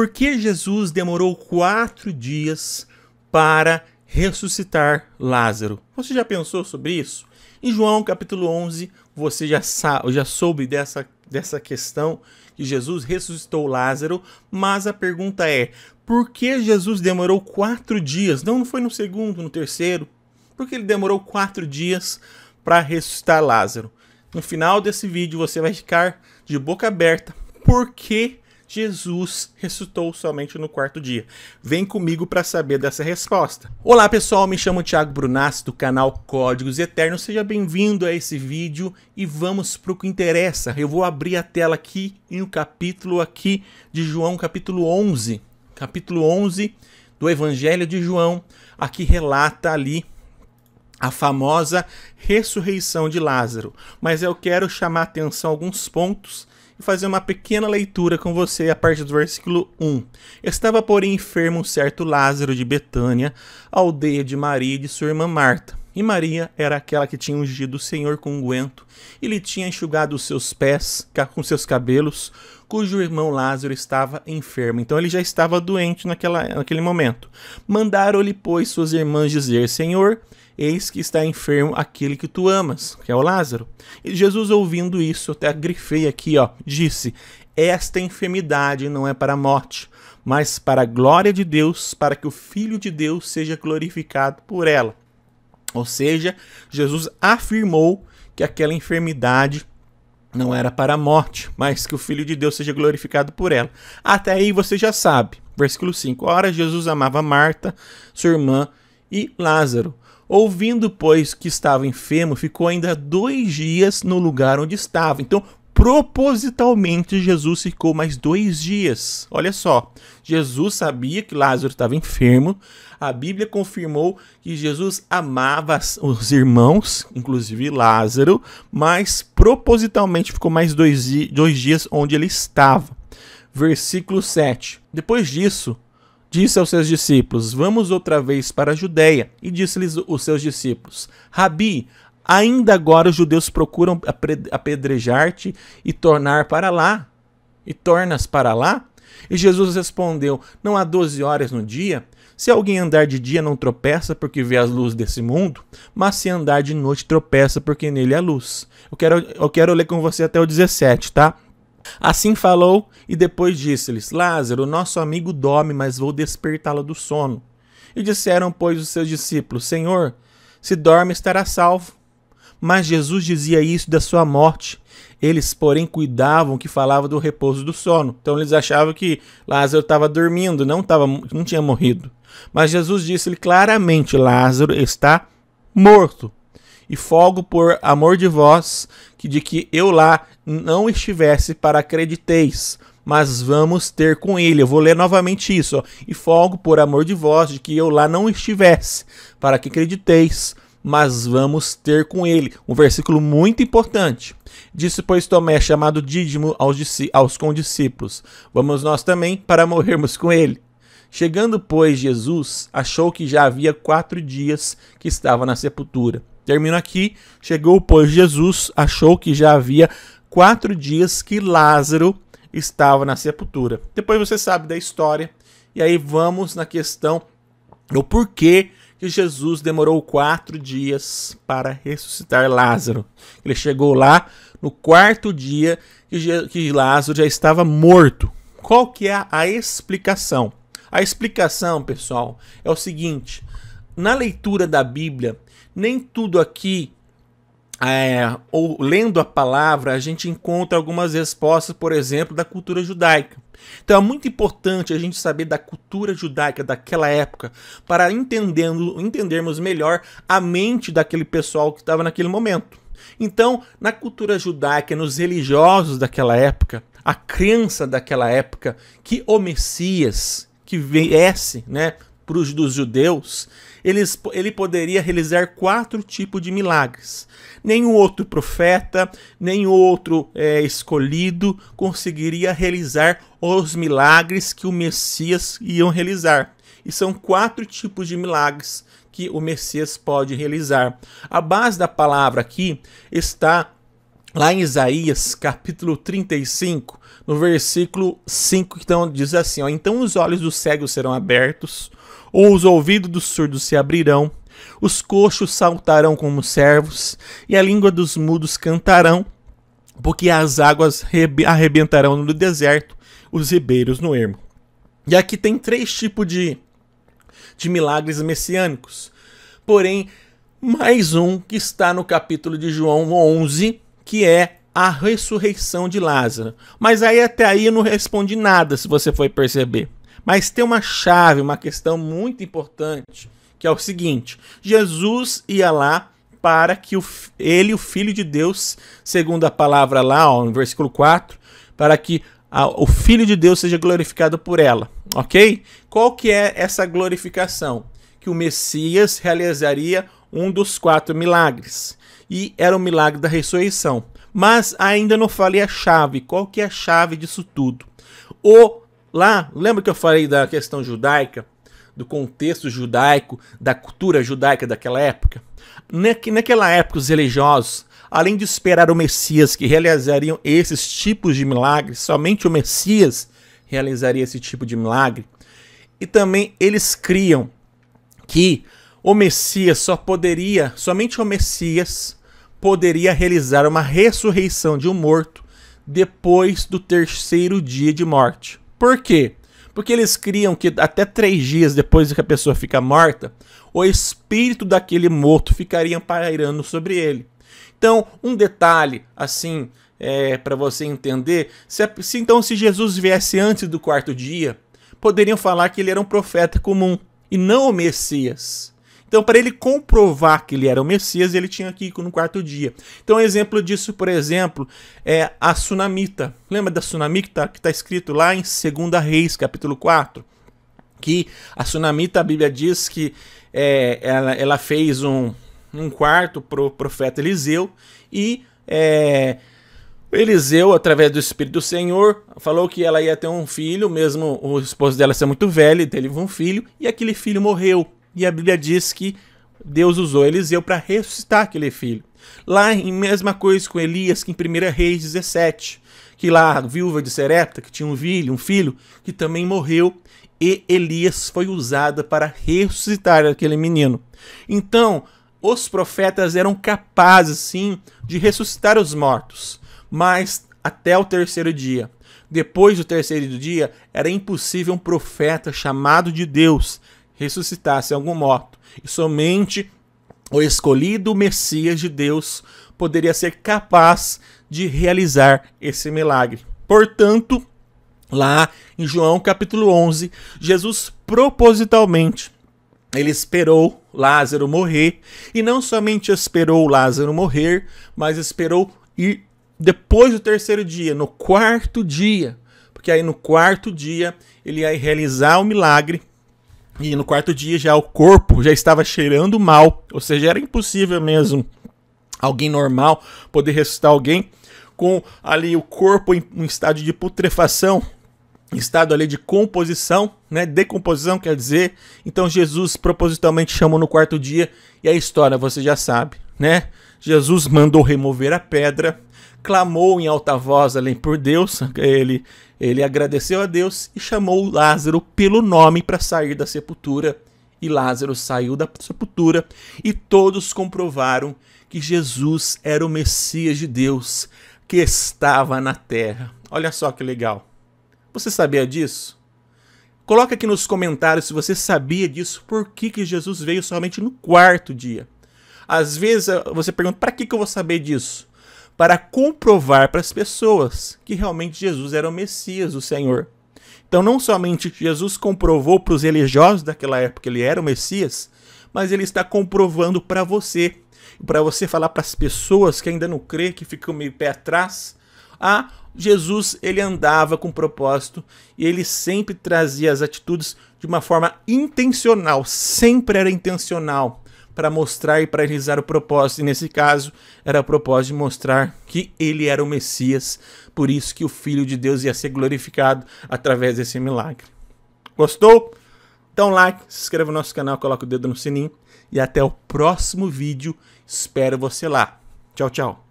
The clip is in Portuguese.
Por que Jesus demorou quatro dias para ressuscitar Lázaro? Você já pensou sobre isso? Em João capítulo 11, você já, sabe, já soube dessa, dessa questão que Jesus ressuscitou Lázaro, mas a pergunta é: por que Jesus demorou quatro dias? Não, não foi no segundo, no terceiro. Por que ele demorou quatro dias para ressuscitar Lázaro? No final desse vídeo você vai ficar de boca aberta. Por que Jesus ressuscitou somente no quarto dia? Vem comigo para saber dessa resposta. Olá pessoal, me chamo Thiago Brunassi do canal Códigos Eternos. Seja bem-vindo a esse vídeo e vamos para o que interessa. Eu vou abrir a tela aqui em o um capítulo aqui de João, capítulo 11. Capítulo 11 do Evangelho de João, aqui relata ali a famosa ressurreição de Lázaro. Mas eu quero chamar a atenção a alguns pontos e fazer uma pequena leitura com você a partir do versículo 1. Estava, porém, enfermo um certo Lázaro de Betânia, aldeia de Maria e de sua irmã Marta. E Maria era aquela que tinha ungido o Senhor com unguento e lhe tinha enxugado os seus pés com seus cabelos, cujo irmão Lázaro estava enfermo. Então ele já estava doente naquela, naquele momento. Mandaram-lhe, pois, suas irmãs dizer: Senhor, Eis que está enfermo aquele que tu amas, que é o Lázaro. E Jesus, ouvindo isso, até grifei aqui, ó, disse: Esta enfermidade não é para a morte, mas para a glória de Deus, para que o Filho de Deus seja glorificado por ela. Ou seja, Jesus afirmou que aquela enfermidade não era para a morte, mas que o Filho de Deus seja glorificado por ela. Até aí você já sabe. Versículo 5. Ora, Jesus amava Marta, sua irmã e Lázaro. Ouvindo, pois, que estava enfermo, ficou ainda dois dias no lugar onde estava. Então, propositalmente, Jesus ficou mais dois dias. Olha só, Jesus sabia que Lázaro estava enfermo. A Bíblia confirmou que Jesus amava os irmãos, inclusive Lázaro, mas propositalmente ficou mais dois, dois dias onde ele estava. Versículo 7. Depois disso, disse aos seus discípulos: Vamos outra vez para a Judéia. E disse-lhes os seus discípulos: Rabi, ainda agora os judeus procuram apedrejar-te e tornar para lá. E tornas para lá? E Jesus respondeu: Não há doze horas no dia? Se alguém andar de dia, não tropeça porque vê as luzes desse mundo, mas se andar de noite, tropeça porque nele há luz. Eu quero, eu quero ler com você até o 17, tá? Assim falou, e depois disse-lhes: Lázaro, nosso amigo dorme, mas vou despertá-lo do sono. E disseram, pois, os seus discípulos: Senhor, se dorme, estará salvo. Mas Jesus dizia isso da sua morte. Eles, porém, cuidavam que falava do repouso do sono. Então eles achavam que Lázaro estava dormindo, não, tava, não tinha morrido. Mas Jesus disse-lhe claramente: Lázaro está morto. E folgo por amor de vós, que de que eu lá não estivesse para acrediteis, mas vamos ter com ele. Eu vou ler novamente isso. Ó. E folgo por amor de vós, de que eu lá não estivesse, para que acrediteis, mas vamos ter com ele. Um versículo muito importante. Disse, pois, Tomé, chamado Dídimo, aos, aos condiscípulos: Vamos nós também para morrermos com ele. Chegando, pois, Jesus achou que já havia quatro dias que estava na sepultura. Termino aqui. Chegou, pois, Jesus achou que já havia quatro dias que Lázaro estava na sepultura. Depois você sabe da história. E aí vamos na questão do porquê que Jesus demorou quatro dias para ressuscitar Lázaro. Ele chegou lá no quarto dia que Lázaro já estava morto. Qual que é a explicação? A explicação, pessoal, é o seguinte: na leitura da Bíblia, nem tudo aqui é, ou lendo a palavra, a gente encontra algumas respostas, por exemplo, da cultura judaica. Então é muito importante a gente saber da cultura judaica daquela época para entendendo, entendermos melhor a mente daquele pessoal que estava naquele momento. Então, na cultura judaica, nos religiosos daquela época, a crença daquela época que o Messias que viesse, né, os dos judeus, eles, ele poderia realizar quatro tipos de milagres. Nenhum outro profeta, nenhum outro é, escolhido conseguiria realizar os milagres que o Messias ia realizar. E são quatro tipos de milagres que o Messias pode realizar. A base da palavra aqui está lá em Isaías, capítulo 35, no versículo 5, então diz assim: ó, Então os olhos dos cegos serão abertos, ou os ouvidos dos surdos se abrirão, os coxos saltarão como servos, e a língua dos mudos cantarão, porque as águas arrebentarão no deserto, os ribeiros no ermo. E aqui tem três tipos de, de milagres messiânicos. Porém, mais um que está no capítulo de João 11, que é a ressurreição de Lázaro. Mas aí até aí eu não respondi nada, se você foi perceber. Mas tem uma chave, uma questão muito importante, que é o seguinte: Jesus ia lá para que o, ele, o Filho de Deus, segundo a palavra lá, ó, no versículo 4, para que a, o Filho de Deus seja glorificado por ela, ok? Qual que é essa glorificação? Que o Messias realizaria um dos quatro milagres e era o milagre da ressurreição. Mas ainda não falei a chave. Qual que é a chave disso tudo? O lá, lembra que eu falei da questão judaica, do contexto judaico, da cultura judaica daquela época? Naquela época os religiosos, além de esperar o Messias que realizariam esses tipos de milagres, somente o Messias realizaria esse tipo de milagre. E também eles criam que o Messias só poderia, somente o Messias poderia realizar uma ressurreição de um morto depois do terceiro dia de morte. Por quê? Porque eles criam que até três dias depois que a pessoa fica morta, o espírito daquele morto ficaria pairando sobre ele. Então, um detalhe assim é, para você entender: se, se então se Jesus viesse antes do quarto dia, poderiam falar que ele era um profeta comum e não o Messias. Então, para ele comprovar que ele era o Messias, ele tinha que ir no quarto dia. Então, um exemplo disso, por exemplo, é a Sunamita. Lembra da Sunamita que está tá escrito lá em 2 Reis, capítulo 4? Que a Sunamita, a Bíblia diz que é, ela, ela, fez um, um quarto para o profeta Eliseu e. É, Eliseu, através do Espírito do Senhor, falou que ela ia ter um filho, mesmo o esposo dela ser muito velho, teve um filho, e aquele filho morreu. E a Bíblia diz que Deus usou Eliseu para ressuscitar aquele filho. Lá em mesma coisa com Elias, que em 1 Reis 17, que lá a viúva de Serepta, que tinha um filho, um filho, que também morreu, e Elias foi usada para ressuscitar aquele menino. Então, os profetas eram capazes sim de ressuscitar os mortos, mas até o terceiro dia. Depois do terceiro dia, era impossível um profeta chamado de Deus ressuscitasse algum morto. E somente o escolhido Messias de Deus poderia ser capaz de realizar esse milagre. Portanto, lá em João capítulo 11, Jesus propositalmente ele esperou Lázaro morrer e não somente esperou Lázaro morrer, mas esperou ir depois do terceiro dia, no quarto dia, porque aí no quarto dia ele ia realizar o milagre e no quarto dia já o corpo já estava cheirando mal, ou seja, era impossível mesmo alguém normal poder ressuscitar alguém com ali o corpo em um estado de putrefação, estado ali de composição, né? Decomposição quer dizer. Então Jesus propositalmente chamou no quarto dia e a história você já sabe, né? Jesus mandou remover a pedra clamou em alta voz além por Deus, ele, ele agradeceu a Deus e chamou Lázaro pelo nome para sair da sepultura. E Lázaro saiu da sepultura e todos comprovaram que Jesus era o Messias de Deus que estava na terra. Olha só que legal. Você sabia disso? Coloca aqui nos comentários se você sabia disso, por que, que Jesus veio somente no quarto dia. Às vezes você pergunta, para que, que eu vou saber disso? para comprovar para as pessoas que realmente Jesus era o Messias, o Senhor. Então, não somente Jesus comprovou para os religiosos daquela época que ele era o Messias, mas ele está comprovando para você, para você falar para as pessoas que ainda não crê, que ficam meio pé atrás, ah, Jesus ele andava com propósito e ele sempre trazia as atitudes de uma forma intencional, sempre era intencional para mostrar e para realizar o propósito. E nesse caso, era o propósito de mostrar que ele era o Messias, por isso que o Filho de Deus ia ser glorificado através desse milagre. Gostou? Dá um like, se inscreva no nosso canal, coloca o dedo no sininho e até o próximo vídeo. Espero você lá. Tchau, tchau.